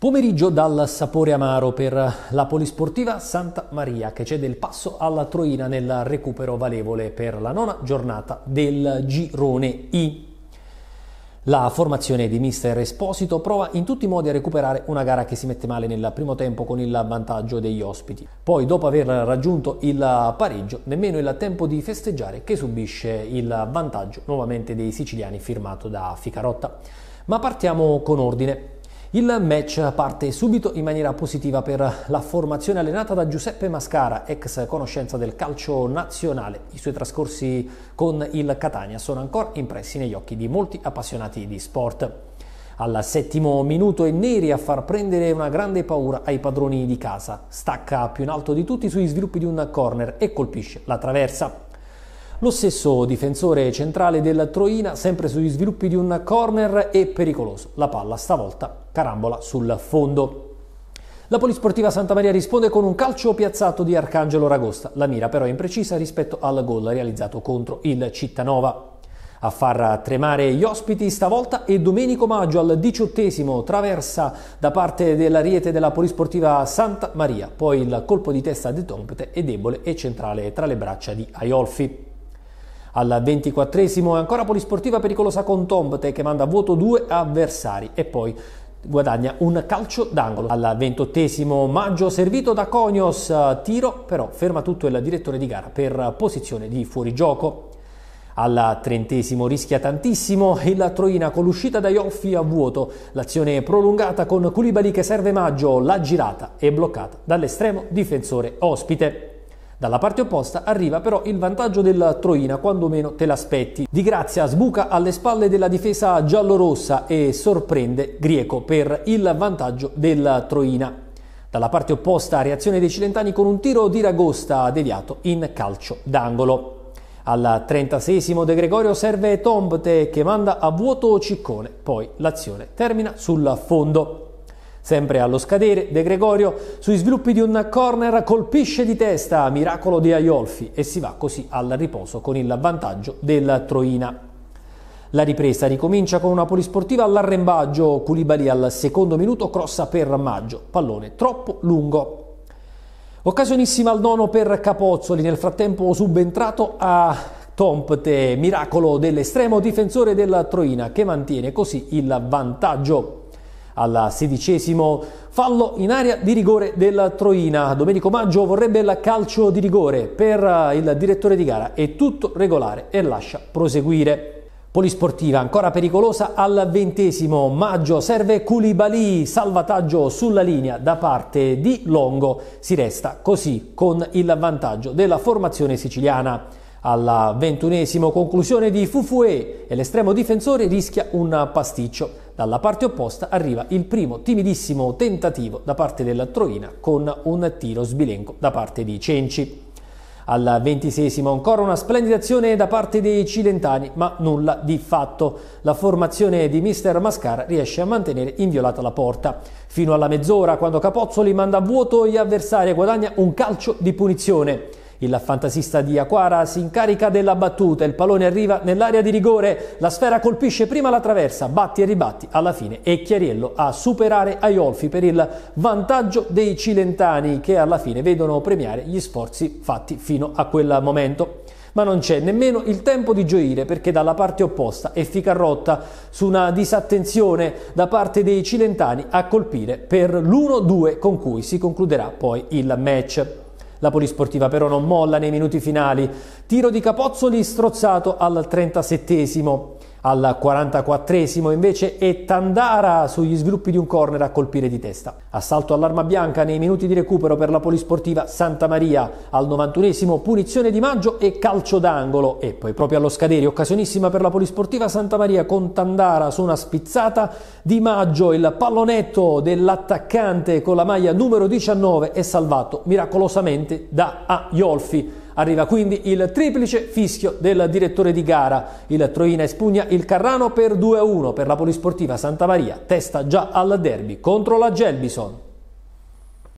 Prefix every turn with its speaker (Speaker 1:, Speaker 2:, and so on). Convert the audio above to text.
Speaker 1: Pomeriggio dal sapore amaro per la polisportiva Santa Maria che cede il passo alla Troina nel recupero valevole per la nona giornata del girone I. La formazione di mister Esposito prova in tutti i modi a recuperare una gara che si mette male nel primo tempo con il vantaggio degli ospiti. Poi dopo aver raggiunto il pareggio nemmeno il tempo di festeggiare che subisce il vantaggio nuovamente dei siciliani firmato da Ficarotta. Ma partiamo con ordine. Il match parte subito in maniera positiva per la formazione allenata da Giuseppe Mascara, ex conoscenza del calcio nazionale. I suoi trascorsi con il Catania sono ancora impressi negli occhi di molti appassionati di sport. Al settimo minuto è Neri a far prendere una grande paura ai padroni di casa. Stacca più in alto di tutti sui sviluppi di un corner e colpisce la traversa. Lo stesso difensore centrale della Troina, sempre sugli sviluppi di un corner e pericoloso. La palla stavolta carambola sul fondo. La Polisportiva Santa Maria risponde con un calcio piazzato di Arcangelo Ragosta, la mira però è imprecisa rispetto al gol realizzato contro il Cittanova. A far tremare gli ospiti stavolta è Domenico Maggio al diciottesimo, traversa da parte dell'ariete della Polisportiva Santa Maria, poi il colpo di testa di Tompete è debole e centrale tra le braccia di Aiolfi. Al 24esimo è ancora polisportiva pericolosa con Tombte che manda a vuoto due avversari e poi guadagna un calcio d'angolo. Al 28 maggio servito da Conios, tiro però ferma tutto il direttore di gara per posizione di fuorigioco. Al trentesimo rischia tantissimo e la Troina con l'uscita dai Ioffi a vuoto. L'azione prolungata con Culibali che serve Maggio, la girata è bloccata dall'estremo difensore ospite. Dalla parte opposta arriva però il vantaggio del Troina quando meno te l'aspetti. Di Grazia sbuca alle spalle della difesa giallorossa e sorprende Grieco per il vantaggio del Troina. Dalla parte opposta reazione dei Cilentani con un tiro di Ragosta deviato in calcio d'angolo. Al 36 De Gregorio serve Tombte che manda a vuoto Ciccone, poi l'azione termina sul fondo. Sempre allo scadere, De Gregorio sui sviluppi di un corner colpisce di testa, miracolo di Aiolfi, e si va così al riposo con il vantaggio della Troina. La ripresa ricomincia con una polisportiva all'arrembaggio, Culibali al secondo minuto crossa per Maggio, pallone troppo lungo. Occasionissima al nono per Capozzoli, nel frattempo subentrato a Tompte, miracolo dell'estremo difensore della Troina che mantiene così il vantaggio. Al sedicesimo fallo in area di rigore del Troina. Domenico Maggio vorrebbe il calcio di rigore per eh, il direttore di gara. È tutto regolare e lascia proseguire. Polisportiva ancora pericolosa al ventesimo maggio serve Culibali. salvataggio sulla linea da parte di Longo, si resta così con il vantaggio della formazione siciliana. Al ventunesimo conclusione di Fufue e l'estremo difensore rischia un pasticcio. Dalla parte opposta arriva il primo timidissimo tentativo da parte della Troina con un tiro sbilenco da parte di Cenci. Al ventisesimo ancora una splendida azione da parte dei cilentani, ma nulla di fatto. La formazione di Mister Mascara riesce a mantenere inviolata la porta. Fino alla mezz'ora, quando Capozzoli manda a vuoto gli avversari e guadagna un calcio di punizione. Il fantasista di Aquara si incarica della battuta, il pallone arriva nell'area di rigore, la sfera colpisce prima la traversa, batti e ribatti alla fine e Chiariello a superare Aiolfi per il vantaggio dei cilentani che alla fine vedono premiare gli sforzi fatti fino a quel momento ma non c'è nemmeno il tempo di gioire perché dalla parte opposta è Ficarrotta su una disattenzione da parte dei cilentani a colpire per l'1-2 con cui si concluderà poi il match. La Polisportiva però non molla nei minuti finali. Tiro di Capozzoli strozzato al 37 esimo al 44esimo invece è Tandara sugli sviluppi di un corner a colpire di testa. Assalto all'arma bianca nei minuti di recupero per la polisportiva Santa Maria. Al 91esimo punizione di Maggio e calcio d'angolo. E poi proprio allo scadere occasionissima per la polisportiva Santa Maria con Tandara su una spizzata di Maggio. Il pallonetto dell'attaccante con la maglia numero 19 è salvato miracolosamente da Aiolfi. Arriva quindi il triplice fischio del direttore di gara. Il Troina espugna il Carrano per 2-1 per la Polisportiva Santa Maria, testa già al derby contro la Gelbison.